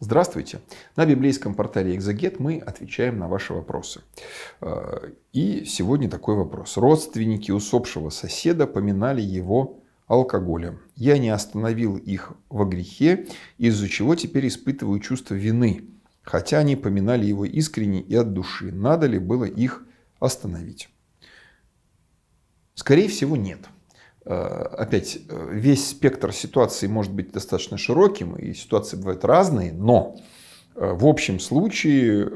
Здравствуйте! На библейском портале «Экзогет» мы отвечаем на ваши вопросы. Э, и сегодня такой вопрос. Родственники усопшего соседа поминали его алкоголем. Я не остановил их во грехе, из-за чего теперь испытываю чувство вины, хотя они поминали его искренне и от души. Надо ли было их остановить? Скорее всего, нет. Э, опять, э, весь спектр ситуаций может быть достаточно широким, и ситуации бывают разные, но э, в общем случае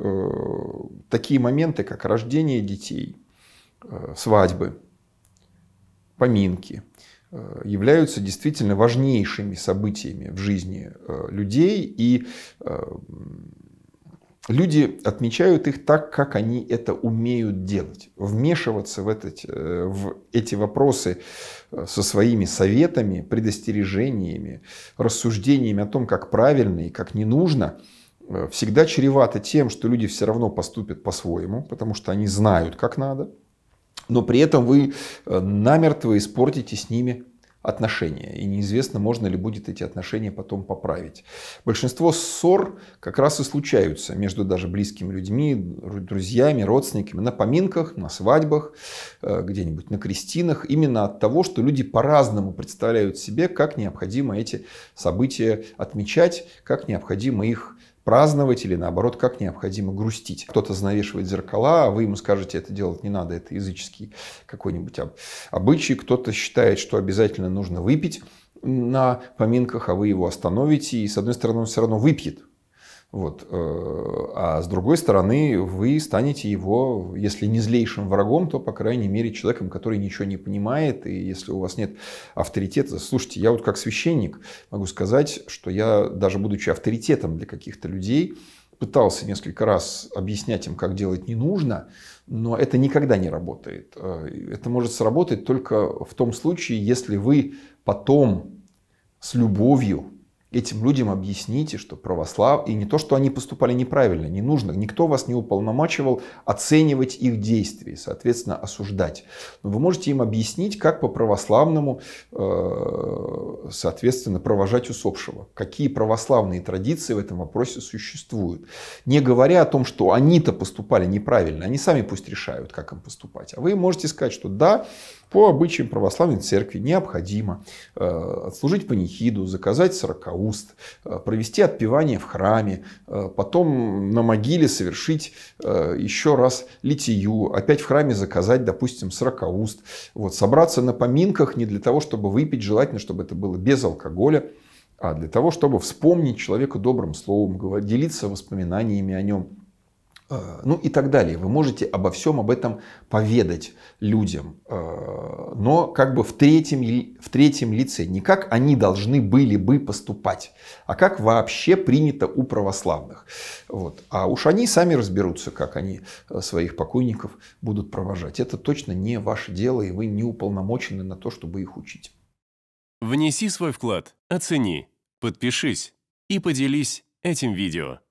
такие моменты, как рождение детей, свадьбы, поминки, являются действительно важнейшими событиями в жизни людей. И люди отмечают их так, как они это умеют делать. Вмешиваться в, этот, э, в эти вопросы э, со своими советами, предостережениями, рассуждениями о том, как правильно и как не нужно, э, всегда чревато тем, что люди все равно поступят по-своему, потому что они знают, как надо, но при этом вы намертво испортите с ними отношения, и неизвестно, можно ли будет эти отношения потом поправить. Большинство ссор как раз и случаются между даже близкими людьми, друзьями, родственниками на поминках, на свадьбах, э, где-нибудь на крестинах, именно от того, что люди по-разному представляют себе, как необходимо эти события отмечать, как необходимо их праздновать или наоборот, как необходимо грустить. Кто-то занавешивает зеркала, а вы ему скажете, это делать не надо, это языческий какой-нибудь обычай. Кто-то считает, что обязательно нужно выпить на поминках, а вы его остановите, и с одной стороны он все равно выпьет, вот. Э, а с другой стороны, вы станете его, если не злейшим врагом, то, по крайней мере, человеком, который ничего не понимает. И если у вас нет авторитета... Слушайте, я вот как священник могу сказать, что я, даже будучи авторитетом для каких-то людей, пытался несколько раз объяснять им, как делать не нужно, но это никогда не работает. Э, это может сработать только в том случае, если вы потом с любовью этим людям объясните, что православ... И не то, что они поступали неправильно, не нужно. Никто вас не уполномочивал оценивать их действия, соответственно, осуждать. Но вы можете им объяснить, как по-православному, э, соответственно, провожать усопшего. Какие православные традиции в этом вопросе существуют. Не говоря о том, что они-то поступали неправильно, они сами пусть решают, как им поступать. А вы можете сказать, что да, по обычаям православной церкви необходимо э, отслужить панихиду, заказать сороковую, уст, э, провести отпевание в храме, э, потом на могиле совершить э, еще раз литию, опять в храме заказать, допустим, 40 уст, вот, собраться на поминках не для того, чтобы выпить, желательно, чтобы это было без алкоголя, а для того, чтобы вспомнить человека добрым словом, делиться воспоминаниями о нем – Э, ну и так далее. Вы можете обо всем об этом поведать людям, э, но как бы в третьем, в третьем лице. Не как они должны были бы поступать, а как вообще принято у православных. Вот. А уж они сами разберутся, как они э, своих покойников будут провожать. Это точно не ваше дело, и вы не уполномочены на то, чтобы их учить. Внеси свой вклад, оцени, подпишись и поделись этим видео.